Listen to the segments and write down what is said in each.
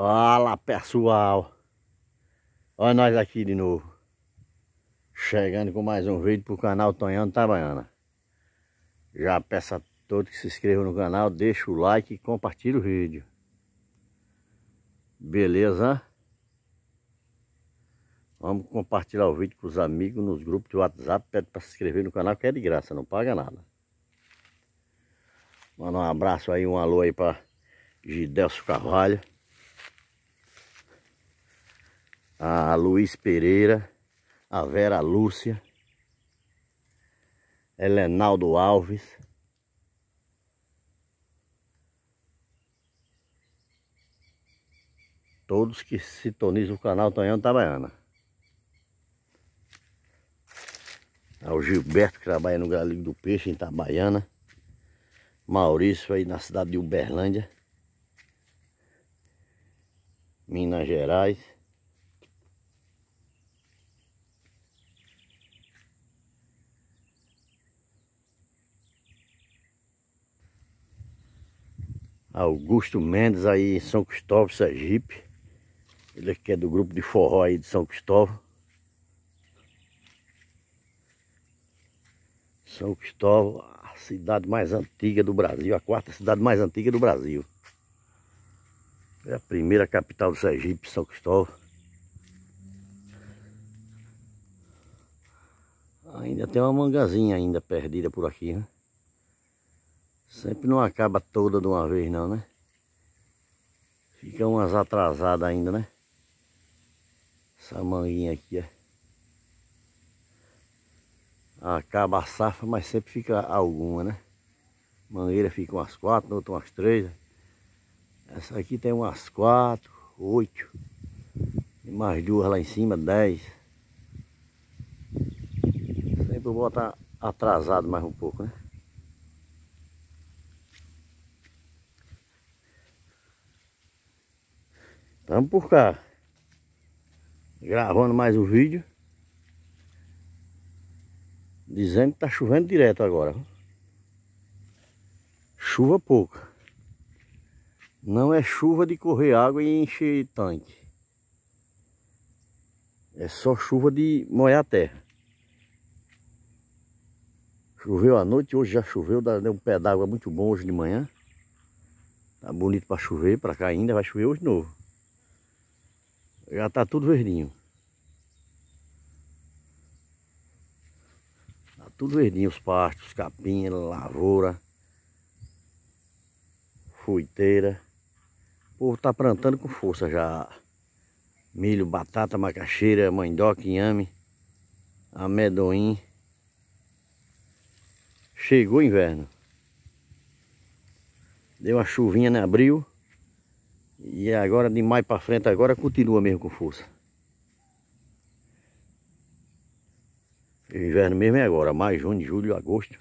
Fala pessoal Olha nós aqui de novo Chegando com mais um vídeo para o canal Tonhão Tabaiana Já peço a todos que se inscrevam no canal Deixa o like e compartilha o vídeo Beleza? Vamos compartilhar o vídeo com os amigos nos grupos de WhatsApp Pede para se inscrever no canal que é de graça, não paga nada Manda um abraço aí, um alô aí para Gidelso Carvalho a Luiz Pereira, a Vera Lúcia, Helenaldo Alves, todos que sintonizam o canal Tonhão Tabaiana. Ao é Gilberto que trabalha no Galinho do Peixe em Itabaiana, Maurício aí na cidade de Uberlândia. Minas Gerais. Augusto Mendes aí em São Cristóvão, Sergipe. Ele aqui é do grupo de forró aí de São Cristóvão. São Cristóvão, a cidade mais antiga do Brasil, a quarta cidade mais antiga do Brasil. É a primeira capital do Sergipe, São Cristóvão. Ainda tem uma mangazinha ainda perdida por aqui, né? Sempre não acaba toda de uma vez não, né? Fica umas atrasadas ainda, né? Essa manguinha aqui, ó. É. Acaba a safra, mas sempre fica alguma, né? Mangueira fica umas quatro, outra umas três. Essa aqui tem umas quatro, oito. E mais duas lá em cima, dez. Sempre bota atrasado mais um pouco, né? Estamos por cá. Gravando mais um vídeo. Dizendo que tá chovendo direto agora. Chuva pouca. Não é chuva de correr água e encher tanque. É só chuva de molhar a terra. Choveu à noite, hoje já choveu, deu um pé d'água muito bom hoje de manhã. Tá bonito para chover, para cá ainda vai chover hoje de novo. Já tá tudo verdinho. Tá tudo verdinho os pastos, capim, lavoura, fruteira. O povo tá plantando com força já. Milho, batata, macaxeira, mandioca, inhame, amendoim. Chegou o inverno. Deu uma chuvinha em né? abril. E agora de mais para frente agora continua mesmo com força. O inverno mesmo é agora, mais junho, julho, agosto.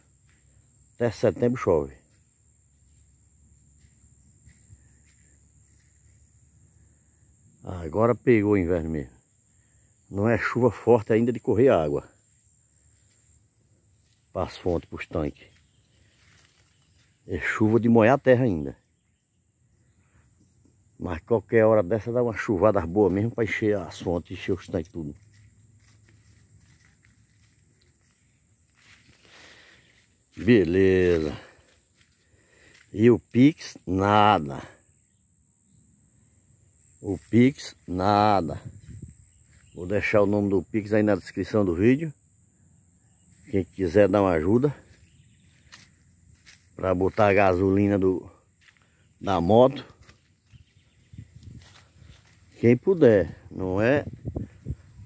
Até setembro chove. Agora pegou o inverno mesmo. Não é chuva forte ainda de correr água. Para as fontes, para os tanques. É chuva de molhar a terra ainda. Mas qualquer hora dessa dá uma chuvada boa mesmo para encher as fontes, encher os tanques tudo. Beleza. E o Pix, nada. O Pix, nada. Vou deixar o nome do Pix aí na descrição do vídeo. Quem quiser dar uma ajuda. Para botar a gasolina do, da moto quem puder, não é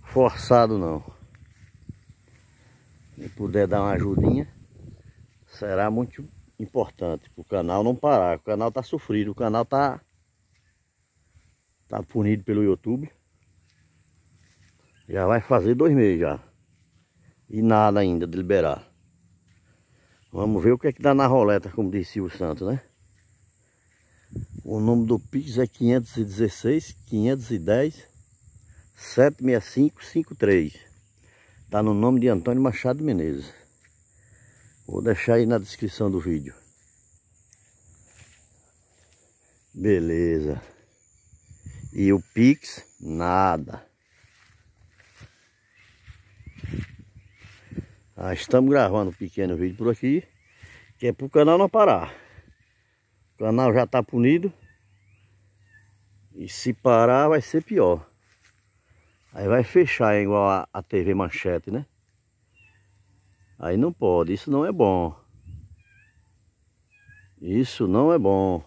forçado não. Quem puder dar uma ajudinha, será muito importante para o canal não parar. O canal tá sofrido, o canal tá, tá punido pelo YouTube. Já vai fazer dois meses já. E nada ainda de liberar. Vamos ver o que é que dá na roleta, como disse o Santos, né? O nome do Pix é 516 510 765 53. Tá no nome de Antônio Machado Menezes. Vou deixar aí na descrição do vídeo. Beleza. E o Pix, nada. Ah, estamos gravando um pequeno vídeo por aqui, que é para o canal não parar. O canal já está punido, e se parar vai ser pior. Aí vai fechar igual a, a TV Manchete, né? Aí não pode, isso não é bom. Isso não é bom.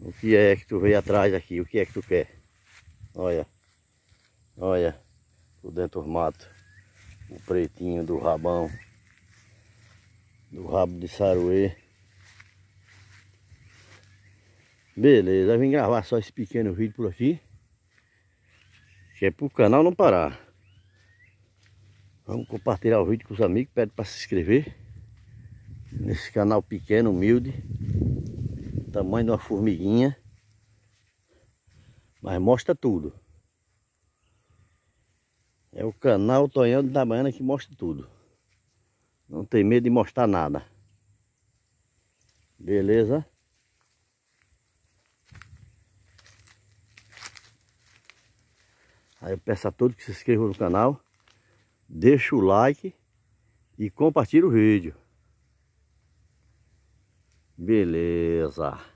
O que é que tu veio atrás aqui? O que é que tu quer? Olha. Olha. Por dentro do mato. O pretinho do rabão. Do rabo de saruê. Beleza, eu vim gravar só esse pequeno vídeo por aqui. Que é pro canal não parar. Vamos compartilhar o vídeo com os amigos. Pede para se inscrever. Nesse canal pequeno, humilde. Tamanho de uma formiguinha. Mas mostra tudo. É o canal Tonhão da Baiana que mostra tudo. Não tem medo de mostrar nada. Beleza? Aí eu peço a todos que se inscrevam no canal, deixa o like e compartilha o vídeo. Beleza.